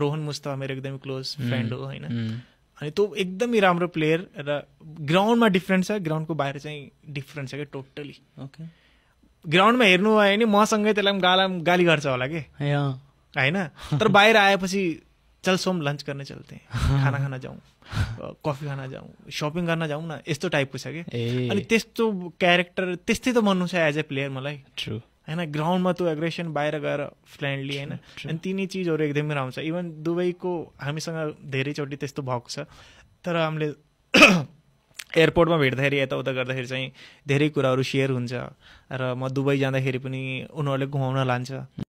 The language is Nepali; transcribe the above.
रोहन मुस्ता मेरो एकदमै क्लोज फ्रेन्ड हो होइन अनि त्यो एकदमै राम्रो प्लेयर र ग्राउन्डमा डिफ्रेन्ट छ ग्राउन्डको बाहिर चाहिँ डिफ्रेन्ट छ क्या टोटली ओके ग्राउन्डमा हेर्नु भयो भने मसँगै त्यसलाई पनि गाला गाली गर्छ होला कि होइन तर बाहिर आएपछि चल सोम लन्च गर्ने चल्थे खाना खान जाउँ कफी खान जाउँ सपिङ गर्न जाउँ न यस्तो टाइपको छ कि अनि त्यस्तो क्यारेक्टर त्यस्तै त मन छ एज ए प्लेयर मलाई ट्रु होइन ग्राउन्डमा त्यो एग्रेसन बाहिर गएर फ्रेन्डली होइन अनि तिनी चिजहरू एकदमै राम्रो छ इभन दुबईको हामीसँग धेरैचोटि त्यस्तो भएको छ तर हामीले एयरपोर्टमा भेट्दाखेरि यताउता गर्दाखेरि चाहिँ धेरै कुराहरू सेयर हुन्छ र म दुबई जाँदाखेरि पनि उनीहरूले घुमाउन लान्छ